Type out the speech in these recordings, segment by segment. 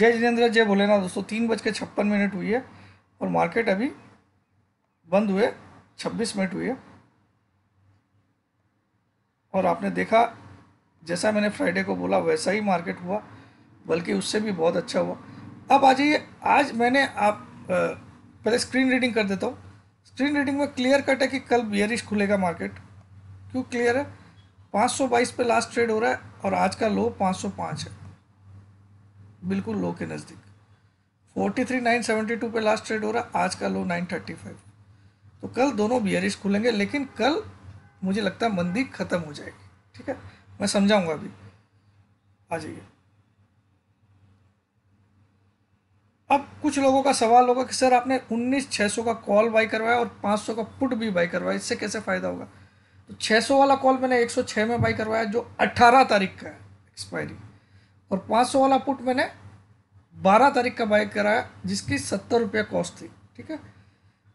जय जितेंद्र जय भोलेनाथ दोस्तों तीन बज के छप्पन मिनट हुई है और मार्केट अभी बंद हुए छब्बीस मिनट हुई है और आपने देखा जैसा मैंने फ्राइडे को बोला वैसा ही मार्केट हुआ बल्कि उससे भी बहुत अच्छा हुआ अब आ जाइए आज मैंने आप पहले स्क्रीन रीडिंग कर देता हूँ स्क्रीन रीडिंग में क्लियर कट है कि कल बियरिश खुलेगा मार्केट क्यों क्लियर है 522 पे लास्ट ट्रेड हो रहा है और आज का लो 505 है बिल्कुल लो के नज़दीक forty three nine seventy two पर लास्ट ट्रेड हो रहा आज का लो नाइन थर्टी फाइव तो कल दोनों बियरिश खुलेंगे लेकिन कल मुझे लगता है मंदी ख़त्म हो जाएगी ठीक है मैं समझाऊंगा अभी आ जाइए अब कुछ लोगों का सवाल होगा कि सर आपने उन्नीस छः सौ का कॉल बाई करवाया और पाँच सौ का पुट भी बाई करवाया इससे कैसे फ़ायदा होगा तो 600 वाला कॉल मैंने 106 में बाई करवाया जो 18 तारीख का है एक्सपायरी और 500 वाला पुट मैंने 12 तारीख का बाय कराया जिसकी सत्तर रुपये कॉस्ट थी ठीक है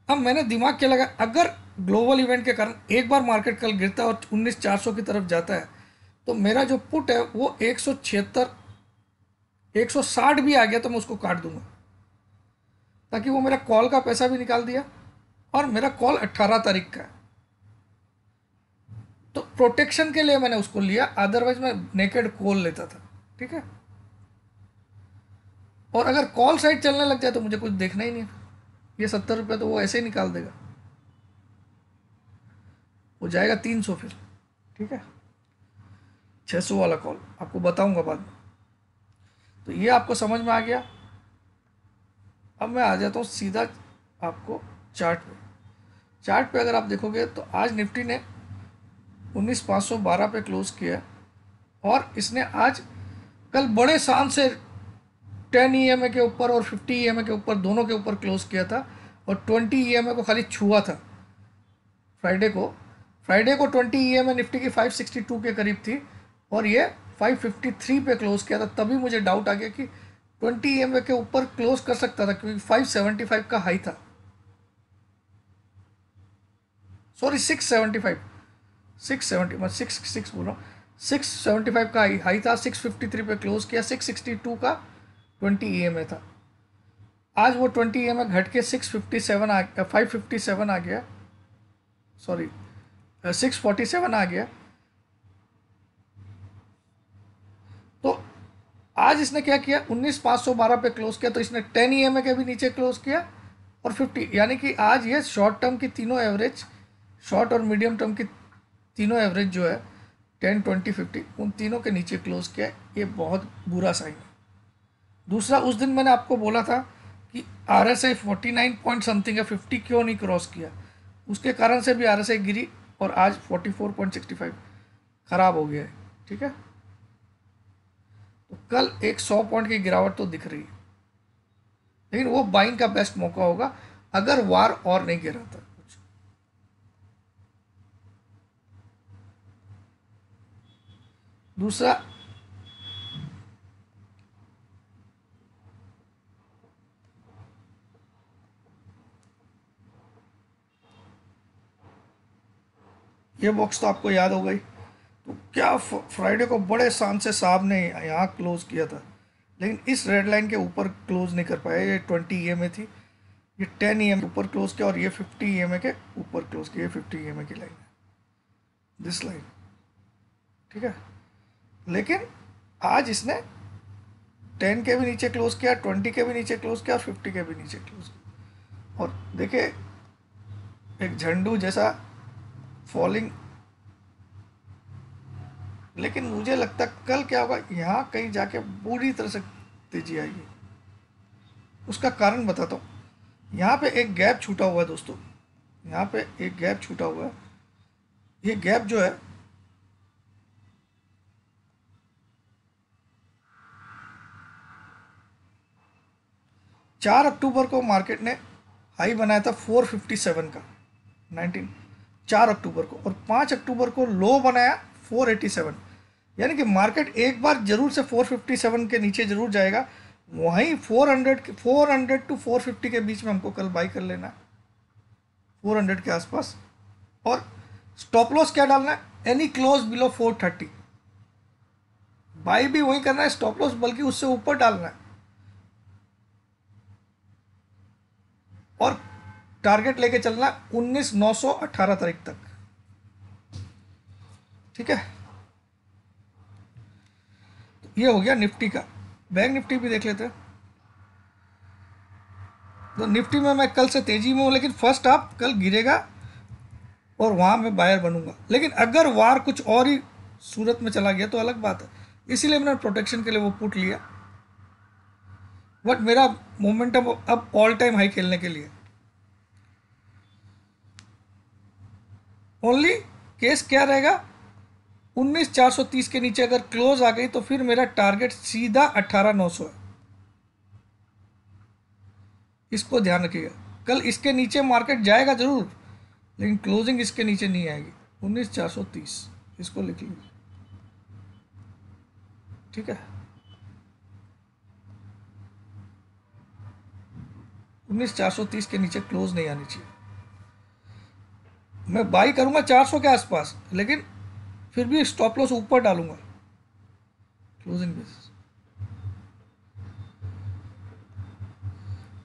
अब मैंने दिमाग क्या लगा अगर ग्लोबल इवेंट के कारण एक बार मार्केट कल गिरता है और उन्नीस चार सौ की तरफ जाता है तो मेरा जो पुट है वो एक सौ छिहत्तर एक सौ साठ भी आ गया तो मैं उसको काट दूंगा ताकि वो मेरा कॉल का पैसा भी निकाल दिया और मेरा कॉल अट्ठारह तारीख का है तो प्रोटेक्शन के लिए मैंने उसको लिया अदरवाइज मैं नेकेड कॉल लेता था ठीक है और अगर कॉल साइड चलने लग जाए तो मुझे कुछ देखना ही नहीं ये सत्तर रुपये तो वो ऐसे ही निकाल देगा वो जाएगा तीन सौ फिर ठीक है छः सौ वाला कॉल आपको बताऊंगा बाद में तो ये आपको समझ में आ गया अब मैं आ जाता हूँ सीधा आपको चार्ट पे चार्ट पे अगर आप देखोगे तो आज निफ्टी ने उन्नीस पाँच सौ बारह पे क्लोज़ किया और इसने आज कल बड़े शान से टेन ई e के ऊपर और फिफ्टी ई e के ऊपर दोनों के ऊपर क्लोज किया था और ट्वेंटी ई e को खाली छुआ था फ्राइडे को फ्राइडे को ट्वेंटी ई निफ्टी की फाइव सिक्सटी टू के करीब थी और ये फाइव फिफ्टी थ्री पे क्लोज किया था तभी मुझे डाउट आ गया कि ट्वेंटी ई के ऊपर क्लोज कर सकता था क्योंकि फाइव सेवेंटी फाइव का हाई था sorry six seventy five six seventy मैं सिक्स सिक्स बोल रहा हूँ सिक्स सेवेंटी फाइव का हाई हाई था थ्री पे क्लोज किया सिक्स सिक्सटी टू का ट्वेंटी ई एम ए था आज वो twenty E e M A घट के सिक्स फिफ्टी सेवन आ गया फाइव फिफ्टी सेवन आ गया सॉरी सिक्स फोर्टी सेवन आ गया तो आज इसने क्या किया उन्नीस पाँच सौ बारह पे क्लोज किया तो इसने टेन ई एम ए के भी नीचे क्लोज किया और फिफ्टी यानी कि आज ये शॉर्ट टर्म की तीनों एवरेज शॉर्ट और मीडियम टर्म की तीनों एवरेज जो है टेन ट्वेंटी फिफ्टी उन तीनों के नीचे क्लोज़ किया ये बहुत बुरा साइन है दूसरा उस दिन मैंने आपको बोला था कि R S I forty nine point something है फिफ्टी क्यों नहीं क्रॉस किया उसके कारण से भी आर एस आई गिरी और आज forty four point sixty five ख़राब हो गया है ठीक है तो कल एक सौ पॉइंट की गिरावट तो दिख रही है लेकिन वो बाइंग का बेस्ट मौका होगा अगर वार और नहीं गिरा था दूसरा ये बॉक्स तो आपको याद हो गई तो क्या फ्राइडे को बड़े शान से साहब ने यहाँ क्लोज किया था लेकिन इस रेड लाइन के ऊपर क्लोज नहीं कर पाया ये ट्वेंटी ई में थी ये टेन ई के ऊपर क्लोज किया और ये फिफ्टी ई के ऊपर क्लोज किया ये फिफ्टी ई की लाइन दिस लाइन ठीक है लेकिन आज इसने टेन के भी नीचे क्लोज़ किया ट्वेंटी के भी नीचे क्लोज़ किया फिफ्टी के भी नीचे क्लोज़ किया और देखिए एक झंडू जैसा फॉलिंग लेकिन मुझे लगता कल क्या होगा यहाँ कहीं जाके बुरी तरह से तेजी आएगी उसका कारण बताता हूँ यहाँ पे एक गैप छूटा हुआ है दोस्तों यहाँ पे एक गैप छूटा हुआ है ये गैप जो है चार अक्टूबर को मार्केट ने हाई बनाया था फोर फिफ्टी सेवन का नाइनटीन चार अक्टूबर को और पाँच अक्टूबर को लो बनाया फोर एटी सेवन यानी कि मार्केट एक बार जरूर से फोर फिफ्टी सेवन के नीचे जरूर जाएगा वहीं four hundred four hundred to four fifty के बीच में हमको कल बाई कर लेना है फोर हंड्रेड के आसपास और स्टॉप लॉस क्या डालना है any close below four thirty buy भी वहीं करना है स्टॉप लॉस बल्कि उससे ऊपर डालना है और टारगेट लेके चलना उन्नीस नौ सौ अट्ठारह तारीख तक ठीक है तो ये हो गया निफ्टी का बैंक निफ्टी भी देख लेते हैं तो निफ्टी में मैं कल से तेजी में हूँ लेकिन फर्स्ट आप कल गिरेगा और वहाँ मैं बायर बनूंगा लेकिन अगर वार कुछ और ही सूरत में चला गया तो अलग बात है इसीलिए मैंने प्रोटेक्शन के लिए वो पुट लिया बट मेरा मोमेंटम अब ऑल टाइम हाई खेलने के लिए ओनली केस क्या रहेगा उन्नीस चार सौ तीस के नीचे अगर क्लोज आ गई तो फिर मेरा टारगेट सीधा अट्ठारह नौ सौ है इसको ध्यान रखिएगा कल इसके नीचे मार्केट जाएगा ज़रूर लेकिन क्लोजिंग इसके नीचे नहीं आएगी उन्नीस चार सौ तीस इसको लिख लीजिए ठीक है 19,430 के नीचे क्लोज नहीं आनी चाहिए मैं बाई करूंगा 400 के आसपास लेकिन फिर भी स्टॉप लॉस ऊपर डालूंगा क्लोजिंग बेसिस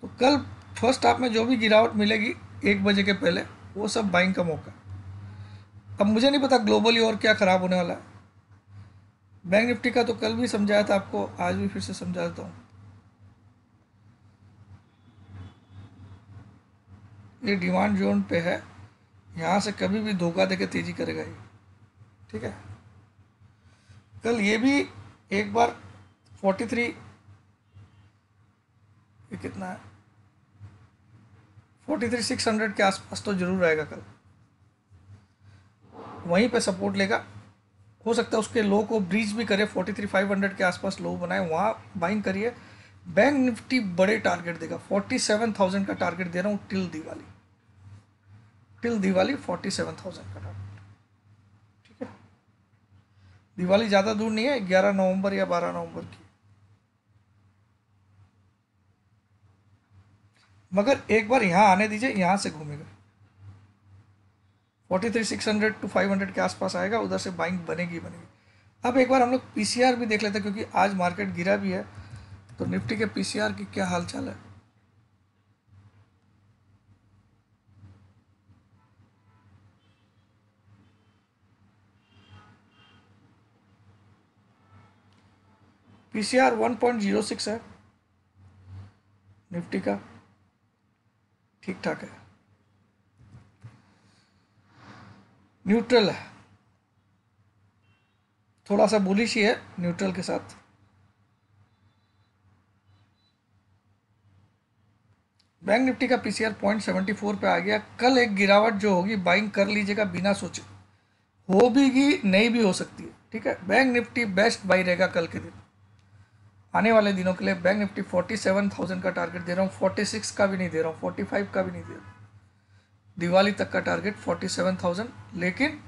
तो कल फर्स्ट हाफ में जो भी गिरावट मिलेगी एक बजे के पहले वो सब बाइंग का मौका अब मुझे नहीं पता ग्लोबली और क्या ख़राब होने वाला है बैंक निफ्टी का तो कल भी समझाया था आपको आज भी फिर से समझाता हूँ ये डिमांड जोन पे है यहाँ से कभी भी धोखा देके तेज़ी करेगा ये ठीक है कल ये भी एक बार फोर्टी थ्री ये कितना है फोर्टी थ्री सिक्स हंड्रेड के आसपास तो ज़रूर आएगा कल वहीं पे सपोर्ट लेगा हो सकता है उसके लो को ब्रीज भी करे फोर्टी थ्री फाइव हंड्रेड के आसपास लो बनाए वहाँ बाइंग करिए बैंक निफ्टी बड़े टारगेट देगा फोर्टी सेवन थाउजेंड का टारगेट दे रहा हूँ till Diwali till Diwali forty seven thousand का टारगेट ठीक है दिवाली ज़्यादा दूर नहीं है ग्यारह नवंबर या बारह नवंबर की मगर एक बार यहाँ आने दीजिए यहाँ से घूमेगा forty three six hundred to five hundred के आसपास आएगा उधर से बाइंग बनेगी बनेगी अब एक बार हम लोग पीसीआर भी देख लेते हैं क्योंकि आज मार्केट गिरा भी है तो निफ्टी के पीसीआर की क्या हालचाल है पीसीआर 1.06 है निफ्टी का ठीक ठाक है न्यूट्रल है थोड़ा सा बुलिश ही है न्यूट्रल के साथ बैंक निफ्टी का पीसीआर पॉइंट सेवेंटी फोर पर आ गया कल एक गिरावट जो होगी बाइंग कर लीजिएगा बिना सोचे हो भीगी नहीं भी हो सकती है ठीक है बैंक निफ्टी बेस्ट बाई रहेगा कल के दिन आने वाले दिनों के लिए bank Nifty forty seven thousand का टारगेट दे रहा हूँ फोर्टी सिक्स का भी नहीं दे रहा हूँ फोर्टी फाइव का भी नहीं दे रहा हूँ दिवाली तक का टारगेट फोर्टी सेवन थाउजेंड लेकिन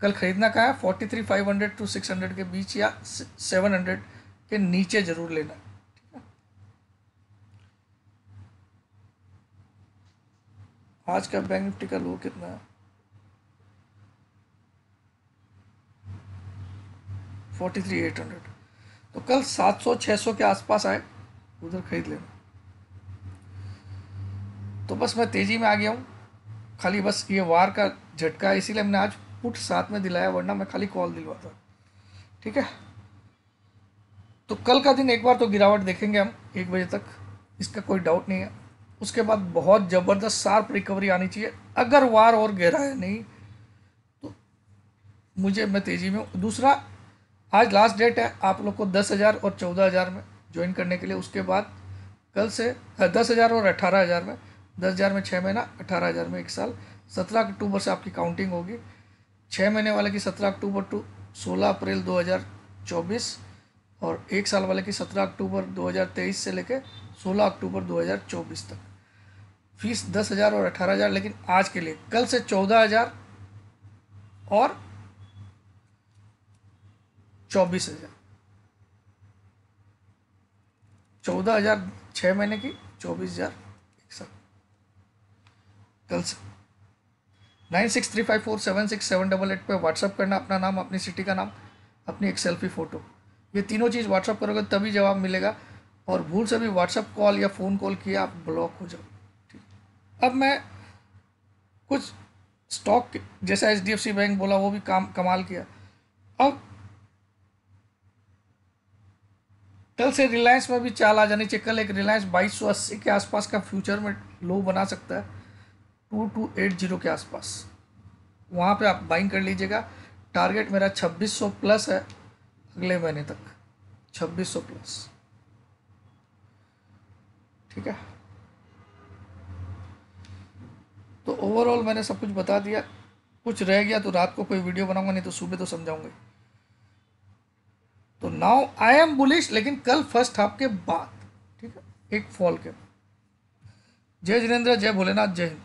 कल खरीदना कहा है forty three five hundred to six hundred के बीच या सेवन हंड्रेड के नीचे ज़रूर लेना है आज का बैंक निफ्टी का लो कितना है फोर्टी थ्री एट हंड्रेड तो कल सात सौ छः सौ के आसपास आए उधर खरीद लेना तो बस मैं तेज़ी में आ गया हूँ खाली बस ये वार का झटका है इसीलिए हमने आज पुट साथ में दिलाया वरना मैं खाली कॉल दिलवाता ठीक है तो कल का दिन एक बार तो गिरावट देखेंगे हम एक बजे तक इसका कोई डाउट नहीं है उसके बाद बहुत ज़बरदस्त शार्प रिकवरी आनी चाहिए अगर वार और गहरा है नहीं तो मुझे मैं तेज़ी में दूसरा आज लास्ट डेट है आप लोग को दस हज़ार और चौदह हज़ार में ज्वाइन करने के लिए उसके बाद कल से दस हज़ार और अट्ठारह हज़ार में दस हज़ार में छः महीना अट्ठारह हज़ार में एक साल सत्रह अक्टूबर से आपकी काउंटिंग होगी छः महीने वाले की सत्रह अक्टूबर टू सोलह अप्रैल दो हज़ार चौबीस और एक साल वाले की सत्रह अक्टूबर दो हज़ार तेईस से लेकर सोलह अक्टूबर दो हज़ार चौबीस तक फीस दस हज़ार और अठारह हज़ार लेकिन आज के लिए कल से चौदह हज़ार और चौबीस हज़ार चौदह हज़ार छः महीने की चौबीस हज़ार एक कल से nine six three five four seven six seven double eight पर व्हाट्सअप करना अपना नाम अपनी सिटी का नाम अपनी एक सेल्फी फ़ोटो ये तीनों चीज़ व्हाट्सअप करोगे तभी जवाब मिलेगा और भूल से भी व्हाट्सअप कॉल या फ़ोन कॉल किया आप ब्लॉक हो जाओ अब मैं कुछ स्टॉक जैसा एच डी बैंक बोला वो भी काम कमाल किया अब कल से रिलायंस में भी चाल आ जानी चाहिए कल एक रिलायंस बाईस सौ अस्सी के आसपास का फ्यूचर में लो बना सकता है टू टू एट जीरो के आसपास वहाँ पे आप बाइंग कर लीजिएगा टारगेट मेरा छब्बीस सौ प्लस है अगले महीने तक छब्बीस सौ प्लस ठीक है तो ओवरऑल मैंने सब कुछ बता दिया कुछ रह गया तो रात को कोई वीडियो बनाऊंगा नहीं तो सुबह तो समझाऊंगा तो नाउ आई एम बुलिश लेकिन कल फर्स्ट हाफ के बाद ठीक है एक फॉल के जय जिनेन्द्र जय भोलेनाथ जय हिंद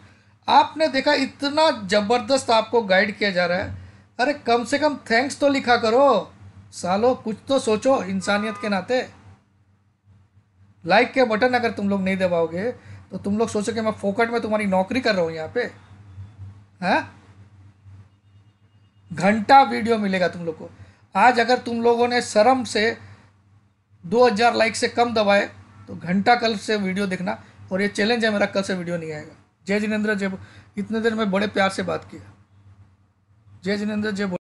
आपने देखा इतना ज़बरदस्त आपको गाइड किया जा रहा है अरे कम से कम थैंक्स तो लिखा करो सालो कुछ तो सोचो इंसानियत के नाते लाइक के बटन अगर तुम लोग नहीं दबाओगे तो तुम लोग सोचो कि मैं फोकट में तुम्हारी नौकरी कर रहा हूँ यहाँ पे है हाँ? घंटा वीडियो मिलेगा तुम लोग को आज अगर तुम लोगों ने शर्म से 2000 लाइक से कम दबाए तो घंटा कल से वीडियो देखना और ये चैलेंज है मेरा कल से वीडियो नहीं आएगा जय जिनेन्द्र जय इतने देर में बड़े प्यार से बात किया जय जिनेन्द्र जय